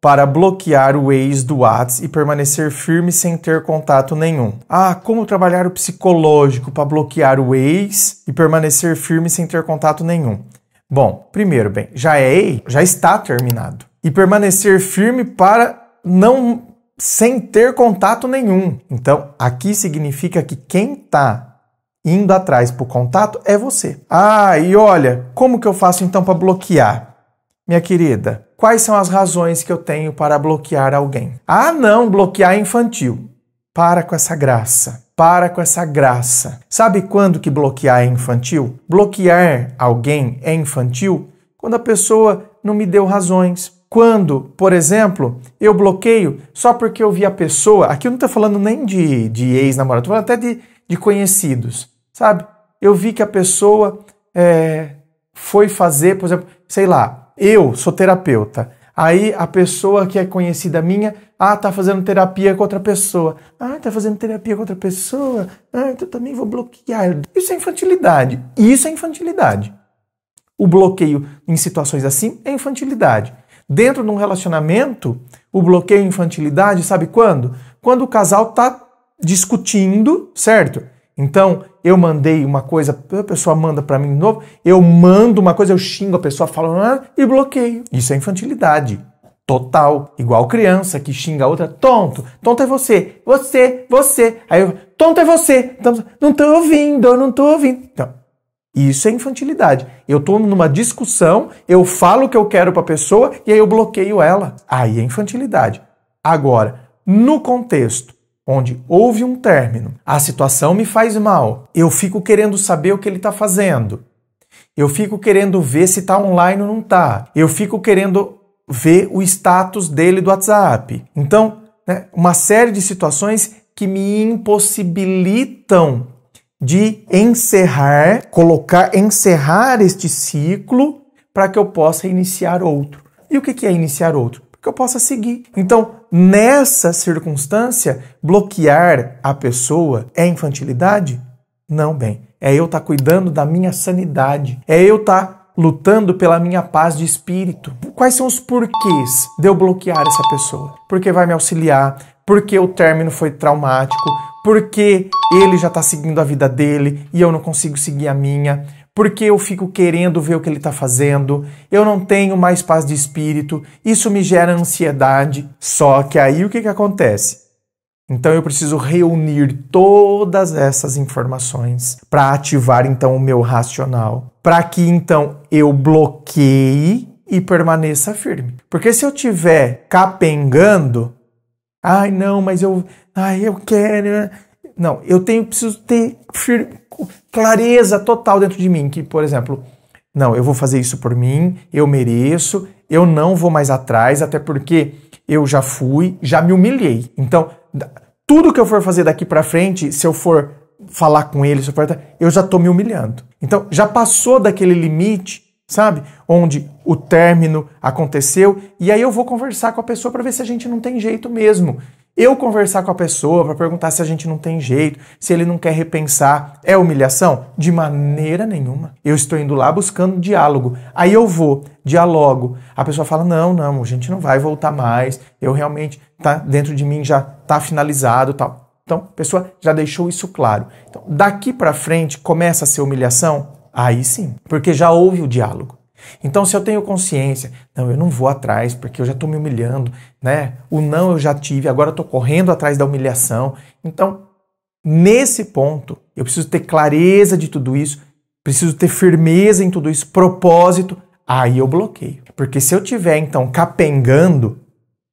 para bloquear o ex do Whats e permanecer firme sem ter contato nenhum. Ah, como trabalhar o psicológico para bloquear o ex e permanecer firme sem ter contato nenhum? Bom, primeiro, bem, já é já está terminado. E permanecer firme para não sem ter contato nenhum. Então, aqui significa que quem está indo atrás para o contato é você. Ah, e olha, como que eu faço então para bloquear? Minha querida, quais são as razões que eu tenho para bloquear alguém. Ah, não, bloquear é infantil. Para com essa graça. Para com essa graça. Sabe quando que bloquear é infantil? Bloquear alguém é infantil quando a pessoa não me deu razões. Quando, por exemplo, eu bloqueio só porque eu vi a pessoa. Aqui eu não estou falando nem de, de ex-namorado, estou falando até de, de conhecidos, sabe? Eu vi que a pessoa é, foi fazer, por exemplo, sei lá, eu sou terapeuta. Aí a pessoa que é conhecida minha, ah, tá fazendo terapia com outra pessoa. Ah, tá fazendo terapia com outra pessoa. Ah, então também vou bloquear. Isso é infantilidade. Isso é infantilidade. O bloqueio em situações assim é infantilidade. Dentro de um relacionamento, o bloqueio infantilidade, sabe quando? Quando o casal tá discutindo, certo? Então, eu mandei uma coisa, a pessoa manda para mim de novo, eu mando uma coisa, eu xingo a pessoa, falo ah, e bloqueio. Isso é infantilidade. Total. Igual criança que xinga a outra, tonto, tonto é você, você, você. Aí eu, tonto é você, então, não tô ouvindo, não tô ouvindo. Então, isso é infantilidade. Eu estou numa discussão, eu falo o que eu quero para a pessoa e aí eu bloqueio ela. Aí é infantilidade. Agora, no contexto onde houve um término, a situação me faz mal, eu fico querendo saber o que ele está fazendo, eu fico querendo ver se está online ou não está, eu fico querendo ver o status dele do WhatsApp. Então, né, uma série de situações que me impossibilitam de encerrar, colocar, encerrar este ciclo para que eu possa iniciar outro. E o que é iniciar outro? Para que eu possa seguir. Então, nessa circunstância, bloquear a pessoa é infantilidade? Não, bem. É eu estar tá cuidando da minha sanidade. É eu estar tá lutando pela minha paz de espírito. Quais são os porquês de eu bloquear essa pessoa? Porque vai me auxiliar, porque o término foi traumático, porque ele já está seguindo a vida dele e eu não consigo seguir a minha, porque eu fico querendo ver o que ele está fazendo, eu não tenho mais paz de espírito, isso me gera ansiedade. Só que aí o que, que acontece? Então eu preciso reunir todas essas informações para ativar então o meu racional, para que então eu bloqueie e permaneça firme. Porque se eu tiver capengando, ai não, mas eu, ai eu quero, né? Não, eu tenho preciso ter clareza total dentro de mim que, por exemplo, não, eu vou fazer isso por mim, eu mereço, eu não vou mais atrás, até porque eu já fui, já me humilhei. Então, tudo que eu for fazer daqui para frente, se eu for falar com ele, se eu for, eu já tô me humilhando. Então, já passou daquele limite, sabe? Onde o término aconteceu e aí eu vou conversar com a pessoa para ver se a gente não tem jeito mesmo eu conversar com a pessoa para perguntar se a gente não tem jeito, se ele não quer repensar, é humilhação? De maneira nenhuma. Eu estou indo lá buscando diálogo. Aí eu vou, dialogo. A pessoa fala: "Não, não, a gente não vai voltar mais. Eu realmente tá dentro de mim já tá finalizado, tal". Então, a pessoa já deixou isso claro. Então, daqui para frente começa a ser humilhação? Aí sim, porque já houve o diálogo. Então, se eu tenho consciência, não, eu não vou atrás porque eu já estou me humilhando, né? O não eu já tive, agora eu estou correndo atrás da humilhação. Então, nesse ponto, eu preciso ter clareza de tudo isso, preciso ter firmeza em tudo isso, propósito, aí eu bloqueio. Porque se eu tiver, então, capengando,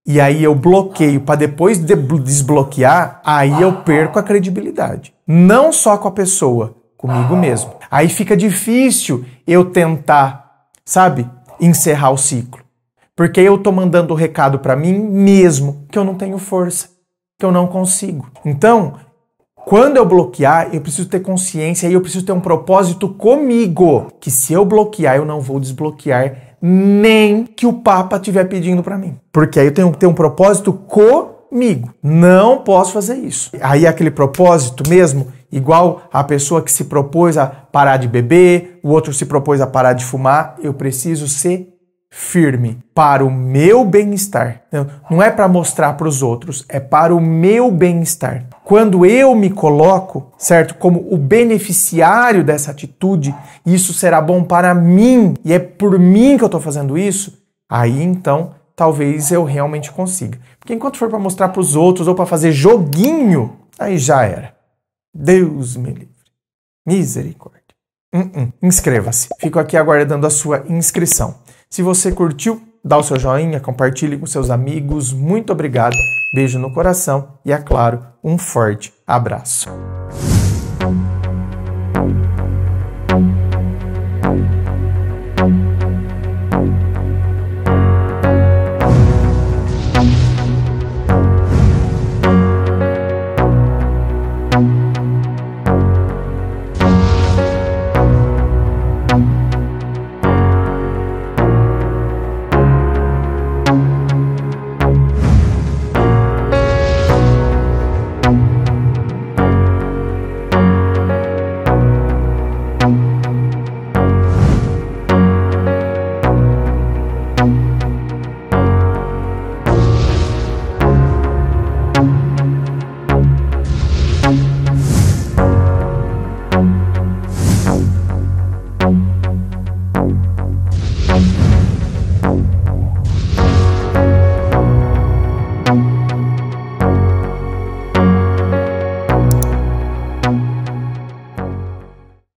e aí eu bloqueio para depois de desbloquear, aí eu perco a credibilidade. Não só com a pessoa, comigo mesmo. Aí fica difícil eu tentar sabe? Encerrar o ciclo. Porque eu tô mandando o recado para mim mesmo que eu não tenho força, que eu não consigo. Então, quando eu bloquear, eu preciso ter consciência e eu preciso ter um propósito comigo, que se eu bloquear, eu não vou desbloquear nem que o papa estiver pedindo para mim. Porque aí eu tenho que ter um propósito comigo. Não posso fazer isso. Aí aquele propósito mesmo Igual a pessoa que se propôs a parar de beber, o outro se propôs a parar de fumar, eu preciso ser firme para o meu bem-estar. Então, não é para mostrar para os outros, é para o meu bem-estar. Quando eu me coloco, certo, como o beneficiário dessa atitude, isso será bom para mim e é por mim que eu estou fazendo isso, aí então talvez eu realmente consiga. Porque enquanto for para mostrar para os outros ou para fazer joguinho, aí já era. Deus me livre. Misericórdia. Uh -uh. Inscreva-se. Fico aqui aguardando a sua inscrição. Se você curtiu, dá o seu joinha, compartilhe com seus amigos. Muito obrigado. Beijo no coração e, é claro, um forte abraço.